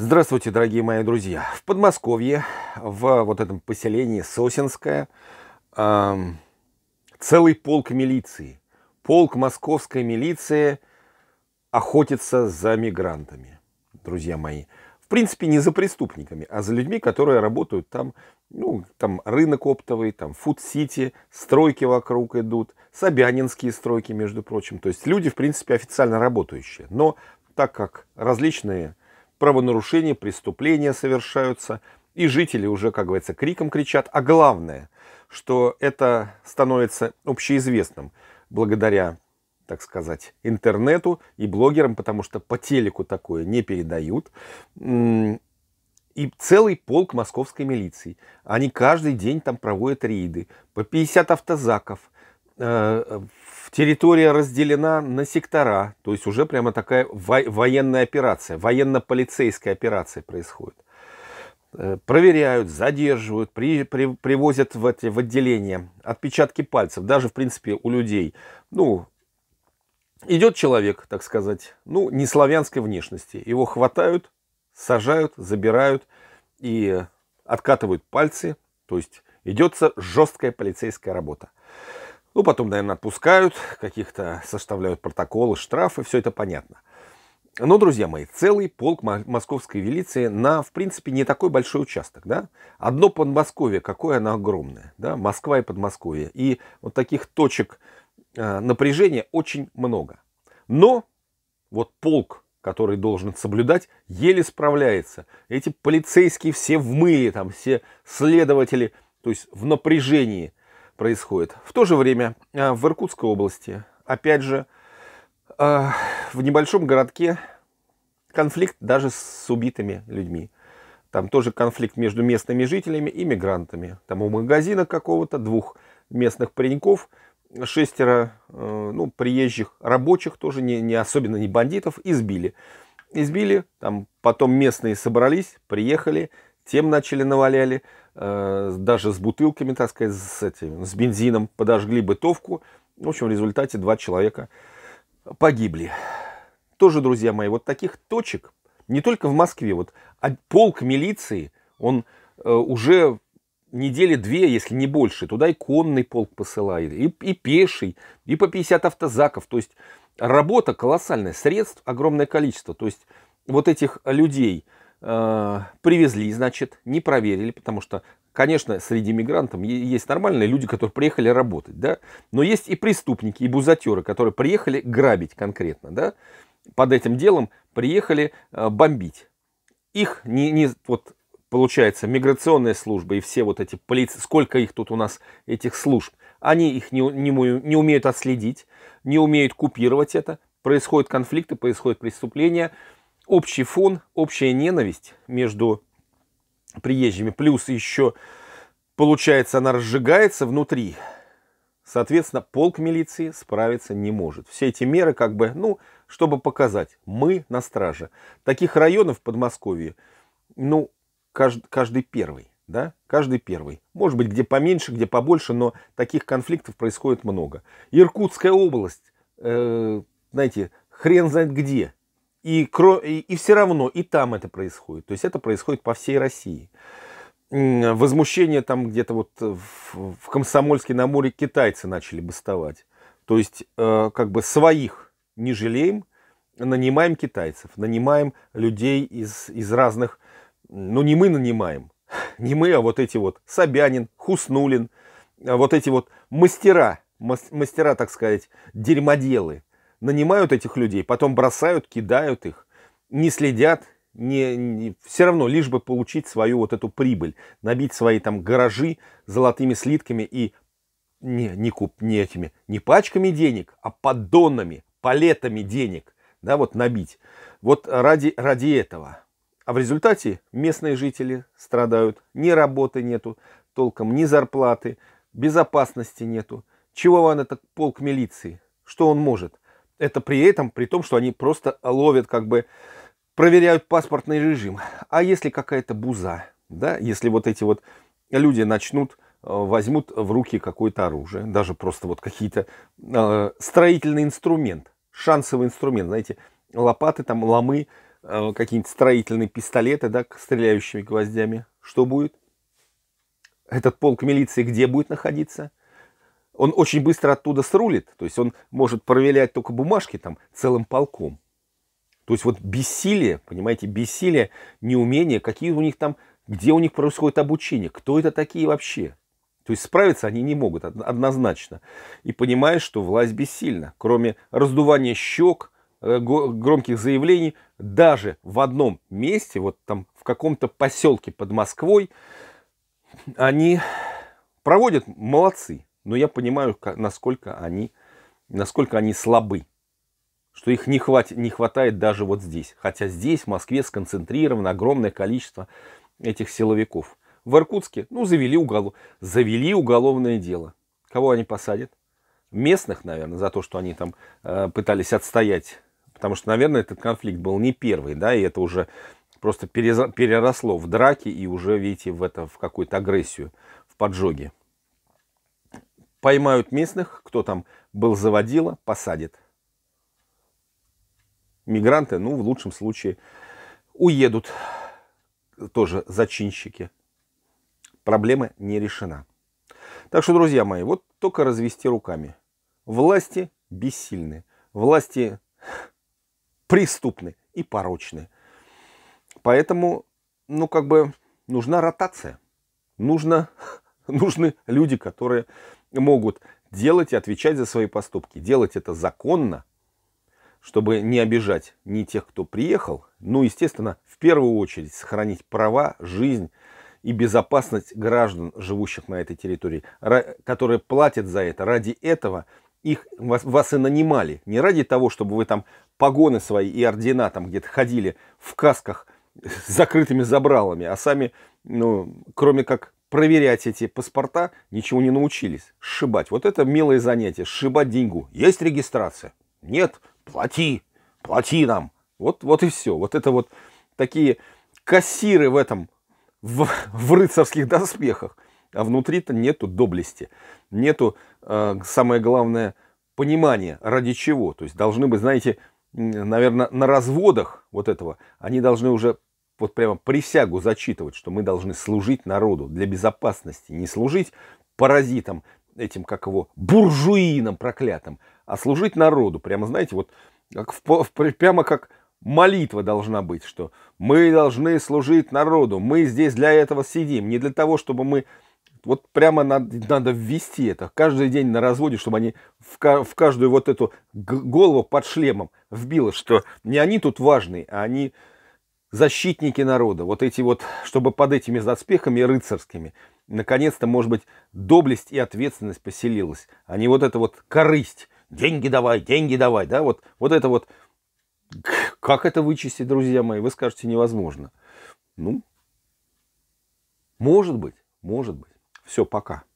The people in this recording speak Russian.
Здравствуйте, дорогие мои друзья. В Подмосковье, в вот этом поселении Сосинское, э, целый полк милиции, полк московской милиции охотится за мигрантами, друзья мои. В принципе, не за преступниками, а за людьми, которые работают там, ну, там рынок оптовый, там фуд-сити, стройки вокруг идут, собянинские стройки, между прочим. То есть люди, в принципе, официально работающие. Но так как различные правонарушения, преступления совершаются, и жители уже, как говорится, криком кричат. А главное, что это становится общеизвестным благодаря, так сказать, интернету и блогерам, потому что по телеку такое не передают. И целый полк московской милиции. Они каждый день там проводят рейды. По 50 автозаков. Э, Территория разделена на сектора, то есть уже прямо такая военная операция, военно-полицейская операция происходит. Э, проверяют, задерживают, при, при, привозят в, эти, в отделение отпечатки пальцев, даже в принципе у людей. Ну, идет человек, так сказать, ну, не славянской внешности. Его хватают, сажают, забирают и откатывают пальцы. То есть идется жесткая полицейская работа. Ну, потом, наверное, отпускают, каких-то составляют протоколы, штрафы, все это понятно. Но, друзья мои, целый полк московской милиции на, в принципе, не такой большой участок. Да? Одно Подмосковье, какое оно огромное. Да? Москва и Подмосковье. И вот таких точек э, напряжения очень много. Но вот полк, который должен соблюдать, еле справляется. Эти полицейские все в мыле, там все следователи, то есть в напряжении – происходит. В то же время э, в Иркутской области, опять же, э, в небольшом городке конфликт даже с убитыми людьми. Там тоже конфликт между местными жителями и мигрантами. Там у магазина какого-то двух местных пареньков, шестеро э, ну, приезжих рабочих, тоже не, не особенно не бандитов, избили. Избили, там потом местные собрались, приехали, тем начали наваляли. Э, даже с бутылками, так сказать, с, этим, с бензином подожгли бытовку. В общем, в результате два человека погибли. Тоже, друзья мои, вот таких точек, не только в Москве, вот а полк милиции, он э, уже недели две, если не больше, туда и конный полк посылает, и, и пеший, и по 50 автозаков. То есть работа колоссальная, средств огромное количество. То есть вот этих людей – Э, привезли, значит, не проверили, потому что, конечно, среди мигрантов есть нормальные люди, которые приехали работать, да, но есть и преступники, и бузатеры, которые приехали грабить конкретно, да, под этим делом приехали э, бомбить. Их не, не вот получается, миграционная служба и все вот эти полиции, сколько их тут у нас, этих служб, они их не, не, не умеют отследить, не умеют купировать это, происходят конфликты, происходят преступления, общий фон, общая ненависть между приезжими, плюс еще, получается, она разжигается внутри, соответственно, полк милиции справиться не может. Все эти меры как бы, ну, чтобы показать, мы на страже. Таких районов в Подмосковье, ну, каждый, каждый первый, да, каждый первый. Может быть, где поменьше, где побольше, но таких конфликтов происходит много. Иркутская область, э, знаете, хрен знает где – и, кро... и все равно и там это происходит. То есть это происходит по всей России. Возмущение там где-то вот в, в Комсомольске на море китайцы начали бастовать. То есть э, как бы своих не жалеем, нанимаем китайцев, нанимаем людей из, из разных... Ну не мы нанимаем, не мы, а вот эти вот Собянин, Хуснулин, э, вот эти вот мастера, мастера, так сказать, дерьмоделы – нанимают этих людей, потом бросают, кидают их, не следят, не, не, все равно лишь бы получить свою вот эту прибыль, набить свои там гаражи золотыми слитками и не, не, куп, не этими, не пачками денег, а поддонами, палетами денег, да, вот набить. Вот ради, ради этого. А в результате местные жители страдают, ни работы нету толком, ни зарплаты, безопасности нету. Чего вам этот полк милиции? Что он может? Это при этом, при том, что они просто ловят, как бы проверяют паспортный режим. А если какая-то буза, да, если вот эти вот люди начнут э, возьмут в руки какое-то оружие, даже просто вот какие-то э, строительный инструмент, шансовый инструмент, знаете, лопаты, там ломы, э, какие-нибудь строительные пистолеты, да, стреляющими гвоздями. Что будет? Этот полк милиции где будет находиться? он очень быстро оттуда срулит, то есть он может проверять только бумажки там целым полком. То есть вот бессилие, понимаете, бессилие, неумение, какие у них там, где у них происходит обучение, кто это такие вообще. То есть справиться они не могут однозначно. И понимаешь, что власть бессильна. Кроме раздувания щек, э, громких заявлений, даже в одном месте, вот там в каком-то поселке под Москвой, они проводят молодцы но я понимаю, насколько они, насколько они слабы, что их не, хватит, не хватает даже вот здесь. Хотя здесь, в Москве, сконцентрировано огромное количество этих силовиков. В Иркутске, ну, завели, уголов... завели уголовное дело. Кого они посадят? Местных, наверное, за то, что они там э, пытались отстоять. Потому что, наверное, этот конфликт был не первый, да, и это уже просто переросло в драки и уже, видите, в это, в какую-то агрессию, в поджоги. Поймают местных, кто там был заводила, посадит. Мигранты, ну, в лучшем случае, уедут тоже зачинщики. Проблема не решена. Так что, друзья мои, вот только развести руками. Власти бессильны. Власти преступны и порочны. Поэтому, ну, как бы, нужна ротация. Нужно, нужны люди, которые могут делать и отвечать за свои поступки. Делать это законно, чтобы не обижать ни тех, кто приехал, ну, естественно, в первую очередь сохранить права, жизнь и безопасность граждан, живущих на этой территории, которые платят за это. Ради этого их, вас, вас и нанимали. Не ради того, чтобы вы там погоны свои и ордена там где-то ходили в касках с закрытыми забралами, а сами, ну, кроме как проверять эти паспорта, ничего не научились. Сшибать. Вот это милое занятие. Сшибать деньгу. Есть регистрация? Нет? Плати. Плати нам. Вот, вот и все. Вот это вот такие кассиры в этом, в, в рыцарских доспехах. А внутри-то нету доблести. Нету, э, самое главное, понимания, ради чего. То есть должны быть, знаете, наверное, на разводах вот этого, они должны уже вот прямо присягу зачитывать, что мы должны служить народу для безопасности, не служить паразитам, этим, как его, буржуинам проклятым, а служить народу. Прямо, знаете, вот как в, прямо как молитва должна быть, что мы должны служить народу, мы здесь для этого сидим, не для того, чтобы мы... Вот прямо надо, надо ввести это каждый день на разводе, чтобы они в, в каждую вот эту голову под шлемом вбило, что не они тут важные, а они защитники народа, вот эти вот, чтобы под этими заспехами рыцарскими, наконец-то, может быть, доблесть и ответственность поселилась, а не вот это вот корысть, деньги давай, деньги давай, да, вот, вот это вот, как это вычистить, друзья мои, вы скажете, невозможно. Ну, может быть, может быть. Все, пока.